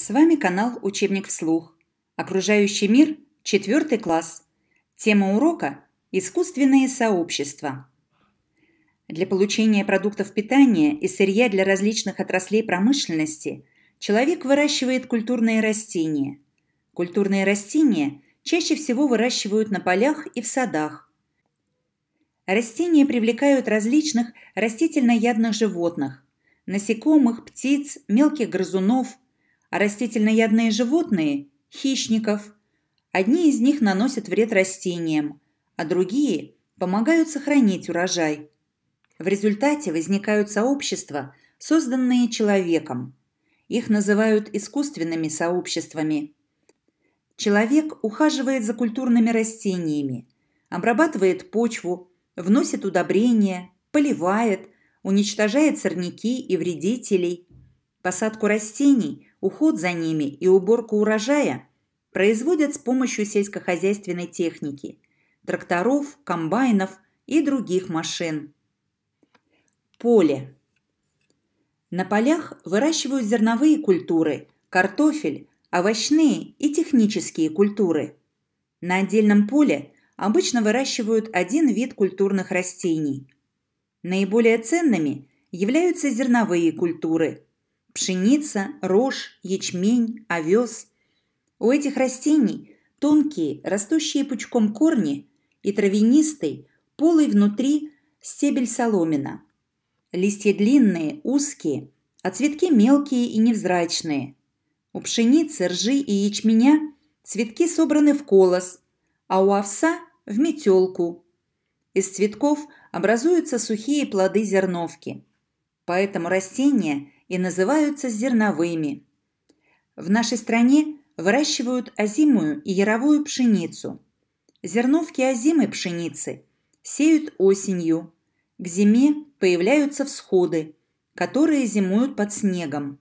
С вами канал «Учебник вслух». Окружающий мир, четвертый класс. Тема урока – искусственные сообщества. Для получения продуктов питания и сырья для различных отраслей промышленности человек выращивает культурные растения. Культурные растения чаще всего выращивают на полях и в садах. Растения привлекают различных растительноядных животных – насекомых, птиц, мелких грызунов – а растительноядные животные – хищников. Одни из них наносят вред растениям, а другие помогают сохранить урожай. В результате возникают сообщества, созданные человеком. Их называют искусственными сообществами. Человек ухаживает за культурными растениями, обрабатывает почву, вносит удобрения, поливает, уничтожает сорняки и вредителей. Посадку растений уход за ними и уборку урожая производят с помощью сельскохозяйственной техники – тракторов, комбайнов и других машин. Поле. На полях выращивают зерновые культуры, картофель, овощные и технические культуры. На отдельном поле обычно выращивают один вид культурных растений. Наиболее ценными являются зерновые культуры – Пшеница, рожь, ячмень, овес. У этих растений тонкие, растущие пучком корни и травянистый, полый внутри стебель соломина. Листья длинные, узкие, а цветки мелкие и невзрачные. У пшеницы, ржи и ячменя цветки собраны в колос, а у овса – в метелку. Из цветков образуются сухие плоды зерновки. Поэтому растения и называются зерновыми. В нашей стране выращивают озимую и яровую пшеницу. Зерновки озимой пшеницы сеют осенью. К зиме появляются всходы, которые зимуют под снегом.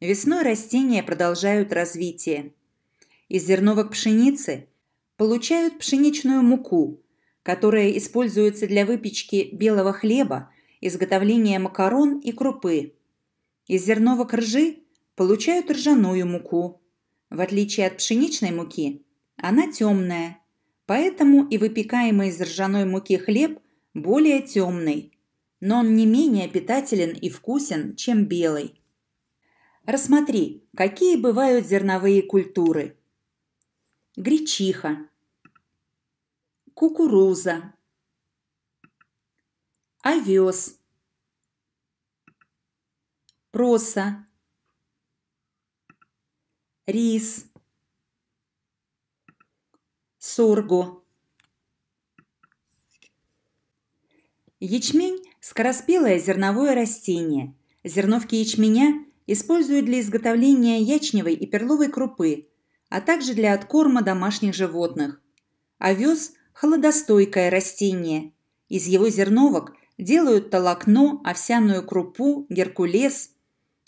Весной растения продолжают развитие. Из зерновок пшеницы получают пшеничную муку, которая используется для выпечки белого хлеба, изготовления макарон и крупы. Из зерновок ржи получают ржаную муку. В отличие от пшеничной муки, она темная, поэтому и выпекаемый из ржаной муки хлеб более темный, но он не менее питателен и вкусен, чем белый. Рассмотри, какие бывают зерновые культуры. Гречиха, кукуруза, овес – проса, рис, сорго. Ячмень – скороспелое зерновое растение. Зерновки ячменя используют для изготовления ячневой и перловой крупы, а также для откорма домашних животных. Овес – холодостойкое растение. Из его зерновок делают толокно, овсяную крупу, геркулес –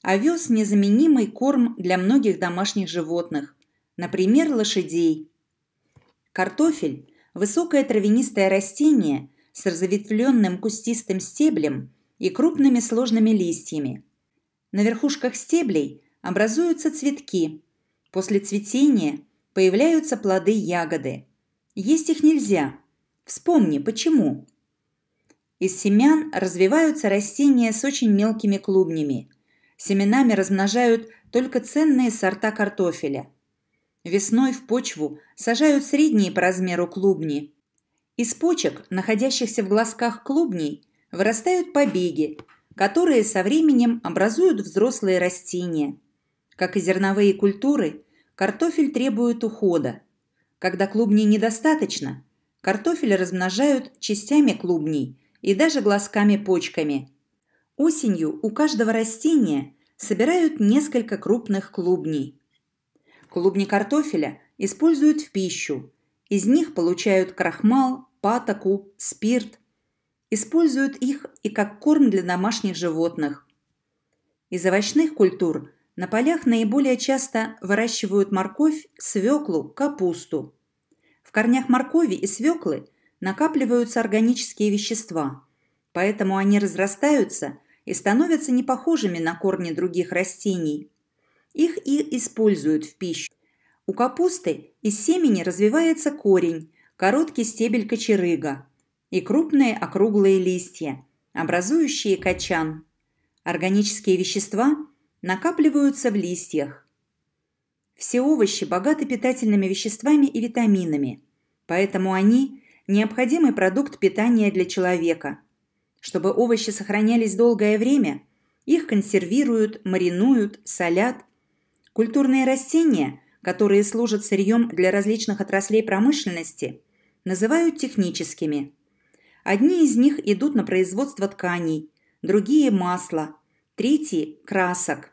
Овес а – незаменимый корм для многих домашних животных, например, лошадей. Картофель – высокое травянистое растение с разветвленным кустистым стеблем и крупными сложными листьями. На верхушках стеблей образуются цветки. После цветения появляются плоды ягоды. Есть их нельзя. Вспомни, почему. Из семян развиваются растения с очень мелкими клубнями – семенами размножают только ценные сорта картофеля. Весной в почву сажают средние по размеру клубни. Из почек, находящихся в глазках клубней, вырастают побеги, которые со временем образуют взрослые растения. Как и зерновые культуры, картофель требует ухода. Когда клубней недостаточно, картофель размножают частями клубней и даже глазками-почками – Осенью у каждого растения собирают несколько крупных клубней. Клубни картофеля используют в пищу. Из них получают крахмал, патоку, спирт. Используют их и как корм для домашних животных. Из овощных культур на полях наиболее часто выращивают морковь, свеклу, капусту. В корнях моркови и свеклы накапливаются органические вещества, поэтому они разрастаются и становятся непохожими на корни других растений. Их и используют в пищу. У капусты из семени развивается корень, короткий стебель кочерыга и крупные округлые листья, образующие качан. Органические вещества накапливаются в листьях. Все овощи богаты питательными веществами и витаминами, поэтому они – необходимый продукт питания для человека – чтобы овощи сохранялись долгое время, их консервируют, маринуют, солят. Культурные растения, которые служат сырьем для различных отраслей промышленности, называют техническими. Одни из них идут на производство тканей, другие – масла, третьи – красок.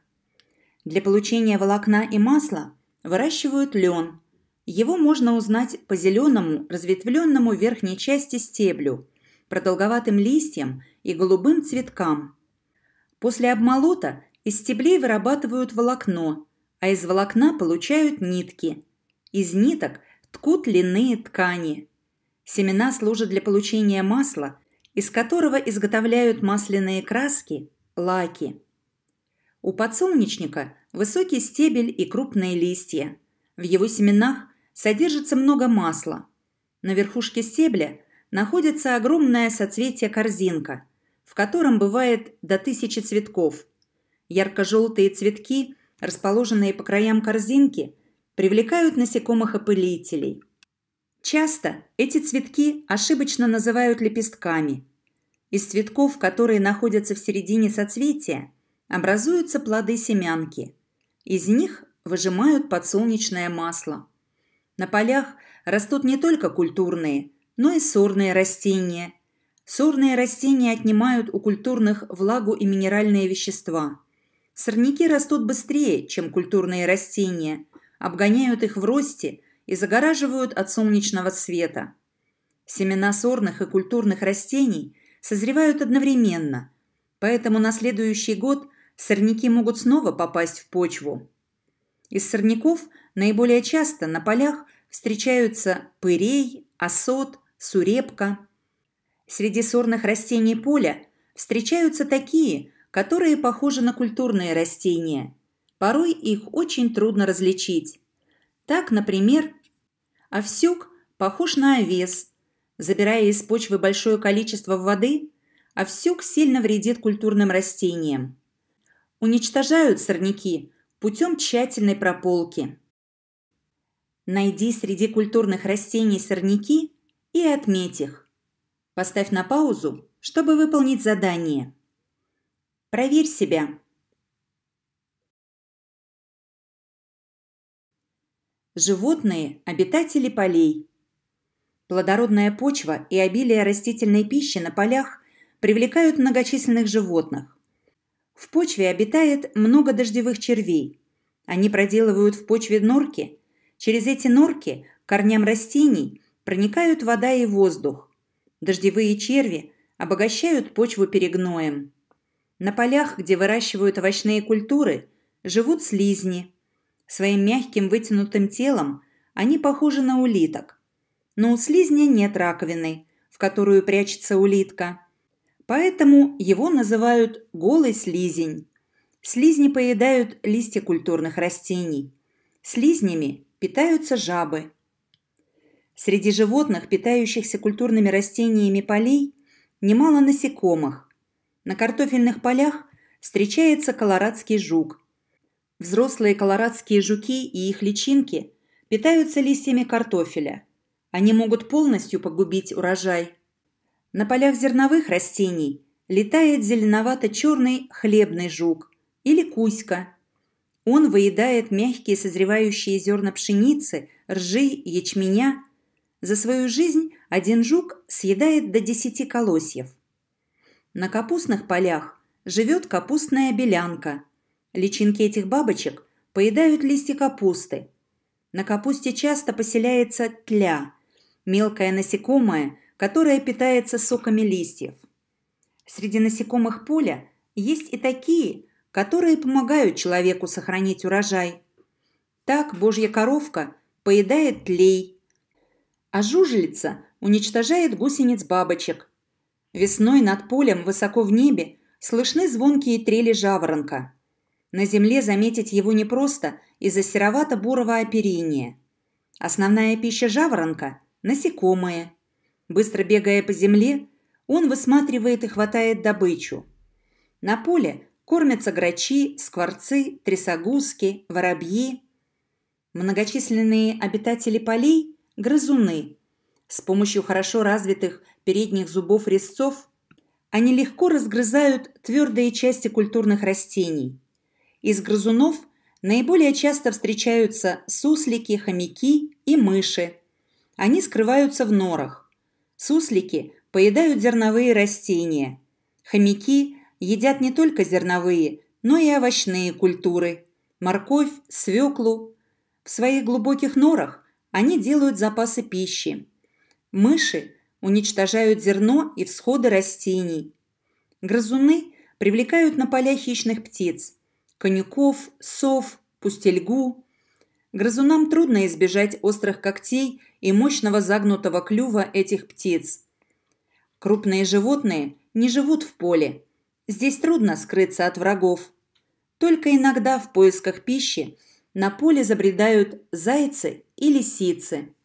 Для получения волокна и масла выращивают лен. Его можно узнать по зеленому, разветвленному верхней части стеблю – продолговатым листьям и голубым цветкам. После обмолота из стеблей вырабатывают волокно, а из волокна получают нитки. Из ниток ткут льняные ткани. Семена служат для получения масла, из которого изготавливают масляные краски, лаки. У подсолнечника высокий стебель и крупные листья. В его семенах содержится много масла. На верхушке стебля находится огромное соцветие корзинка, в котором бывает до тысячи цветков. Ярко-желтые цветки, расположенные по краям корзинки, привлекают насекомых-опылителей. Часто эти цветки ошибочно называют лепестками. Из цветков, которые находятся в середине соцветия, образуются плоды-семянки. Из них выжимают подсолнечное масло. На полях растут не только культурные – но и сорные растения. Сорные растения отнимают у культурных влагу и минеральные вещества. Сорняки растут быстрее, чем культурные растения, обгоняют их в росте и загораживают от солнечного света. Семена сорных и культурных растений созревают одновременно, поэтому на следующий год сорняки могут снова попасть в почву. Из сорняков наиболее часто на полях встречаются пырей, осот, сурепка. Среди сорных растений поля встречаются такие, которые похожи на культурные растения. Порой их очень трудно различить. Так, например, овсюк похож на овес. Забирая из почвы большое количество воды, овсюк сильно вредит культурным растениям. Уничтожают сорняки путем тщательной прополки. Найди среди культурных растений сорняки, и отметь их. Поставь на паузу, чтобы выполнить задание. Проверь себя. Животные – обитатели полей. Плодородная почва и обилие растительной пищи на полях привлекают многочисленных животных. В почве обитает много дождевых червей. Они проделывают в почве норки. Через эти норки корням растений – проникают вода и воздух. Дождевые черви обогащают почву перегноем. На полях, где выращивают овощные культуры, живут слизни. Своим мягким вытянутым телом они похожи на улиток. Но у слизня нет раковины, в которую прячется улитка. Поэтому его называют голый слизень. Слизни поедают листья культурных растений. Слизнями питаются жабы – Среди животных, питающихся культурными растениями полей, немало насекомых. На картофельных полях встречается колорадский жук. Взрослые колорадские жуки и их личинки питаются листьями картофеля. Они могут полностью погубить урожай. На полях зерновых растений летает зеленовато-черный хлебный жук или куська. Он выедает мягкие созревающие зерна пшеницы, ржи, ячменя за свою жизнь один жук съедает до 10 колосьев. На капустных полях живет капустная белянка. Личинки этих бабочек поедают листья капусты. На капусте часто поселяется тля – мелкое насекомое, которое питается соками листьев. Среди насекомых поля есть и такие, которые помогают человеку сохранить урожай. Так божья коровка поедает тлей – а жужелица уничтожает гусениц бабочек. Весной над полем, высоко в небе, слышны звонкие трели жаворонка. На земле заметить его непросто из-за серовато-бурого оперения. Основная пища жаворонка – насекомые. Быстро бегая по земле, он высматривает и хватает добычу. На поле кормятся грачи, скворцы, трясогузки, воробьи. Многочисленные обитатели полей – грызуны. С помощью хорошо развитых передних зубов резцов они легко разгрызают твердые части культурных растений. Из грызунов наиболее часто встречаются суслики, хомяки и мыши. Они скрываются в норах. Суслики поедают зерновые растения. Хомяки едят не только зерновые, но и овощные культуры – морковь, свеклу. В своих глубоких норах они делают запасы пищи. Мыши уничтожают зерно и всходы растений. Грызуны привлекают на поля хищных птиц – конюков, сов, пустельгу. Грызунам трудно избежать острых когтей и мощного загнутого клюва этих птиц. Крупные животные не живут в поле. Здесь трудно скрыться от врагов. Только иногда в поисках пищи на поле забредают зайцы и лисицы.